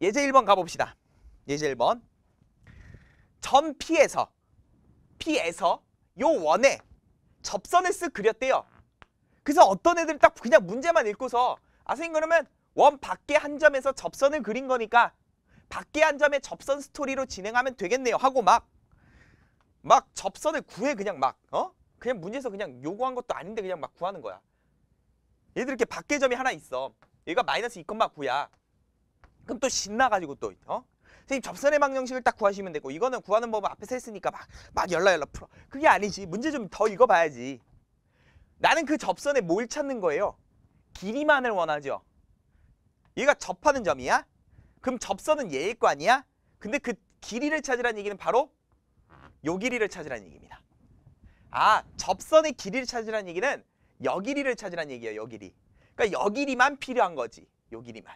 예제 1번 가봅시다. 예제 1번. 전 P에서 P에서 요 원에 접선을 쓱 그렸대요. 그래서 어떤 애들이 딱 그냥 문제만 읽고서 아 선생님 그러면 원 밖에 한 점에서 접선을 그린 거니까 밖에 한점에 접선 스토리로 진행하면 되겠네요 하고 막막 막 접선을 구해 그냥 막 어? 그냥 문제에서 그냥 요구한 것도 아닌데 그냥 막 구하는 거야. 얘들 이렇게 밖에 점이 하나 있어. 얘가 마이너스 2,9야. 그럼 또 신나가지고 또 어? 선생님 접선의 방정식을 딱 구하시면 되고 이거는 구하는 법은 앞에서 했으니까 막, 막 열라열라 풀어. 그게 아니지. 문제 좀 더 읽어봐야지. 나는 그 접선에 뭘 찾는 거예요? 길이만을 원하죠. 얘가 접하는 점이야? 그럼 접선은 얘일 거 아니야? 근데 그 길이를 찾으라는 얘기는 바로 요 길이를 찾으라는 얘기입니다. 아, 접선의 길이를 찾으라는 얘기는 여 길이를 찾으라는 얘기예요, 여 길이. 그러니까 여 길이만 필요한 거지, 요 길이만.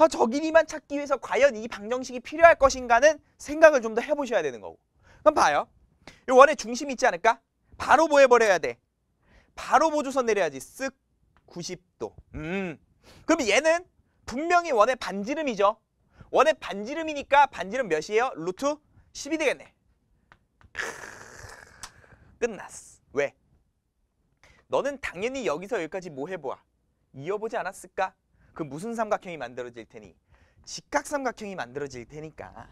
아, 어, 적이니만 찾기 위해서 과연 이 방정식이 필요할 것인가는 생각을 좀 더 해보셔야 되는 거고. 그럼 봐요. 이 원의 중심이 있지 않을까? 바로 뭐 해버려야 돼? 바로 보조선 내려야지. 쓱 90도. 음. 그럼 얘는 분명히 원의 반지름이죠. 원의 반지름이니까 반지름 몇이에요? 루트 10이 되겠네. 끝났어. 왜? 너는 당연히 여기서 여기까지 뭐 해보아? 이어보지 않았을까? 그 무슨 삼각형이 만들어질 테니? 직각삼각형이 만들어질 테니까.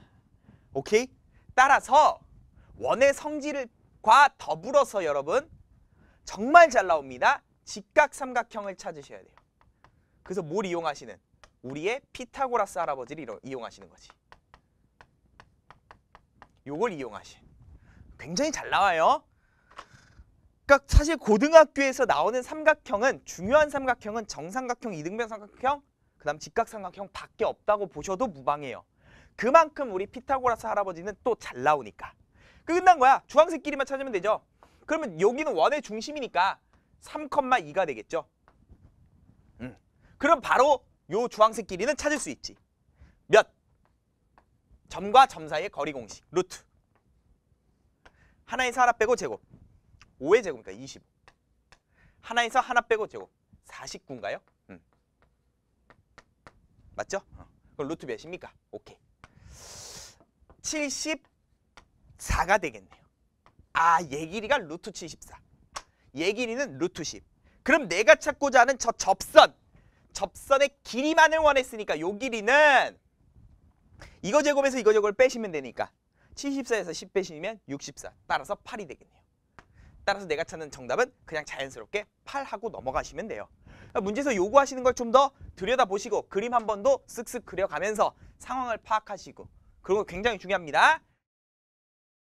오케이? 따라서 원의 성질과 더불어서 여러분 정말 잘 나옵니다. 직각삼각형을 찾으셔야 돼요. 그래서 뭘 이용하시는? 우리의 피타고라스 할아버지를 이용하시는 거지. 요걸 이용하신. 굉장히 잘 나와요. 그러 그러니까 사실 고등학교에서 나오는 삼각형은 중요한 삼각형은 정삼각형, 이등변 삼각형, 그 다음 직각삼각형 밖에 없다고 보셔도 무방해요. 그만큼 우리 피타고라스 할아버지는 또 잘 나오니까. 그 끝난 거야. 주황색끼리만 찾으면 되죠. 그러면 여기는 원의 중심이니까 3,2가 되겠죠. 음. 그럼 바로 요 주황색끼리는 찾을 수 있지. 몇? 점과 점 사이의 거리 공식, 루트. 하나의 사 하나 빼고 제곱. 5의 제곱이니까 20. 하나에서 하나 빼고 제곱. 49인가요? 음. 맞죠? 어. 그럼 루트 몇입니까? 오케이. 74가 되겠네요. 아, 얘 길이가 루트 74. 얘 길이는 루트 10. 그럼 내가 찾고자 하는 저 접선. 접선의 길이만을 원했으니까 요 길이는 이거 제곱에서 이거 제곱을 빼시면 되니까 74에서 10 빼시면 64. 따라서 8이 되겠네요. 따라서 내가 찾는 정답은 그냥 자연스럽게 8 하고 넘어가시면 돼요. 그러니까 문제에서 요구하시는 걸 좀 더 들여다보시고 그림 한번더 쓱쓱 그려가면서 상황을 파악하시고 그런 거 굉장히 중요합니다.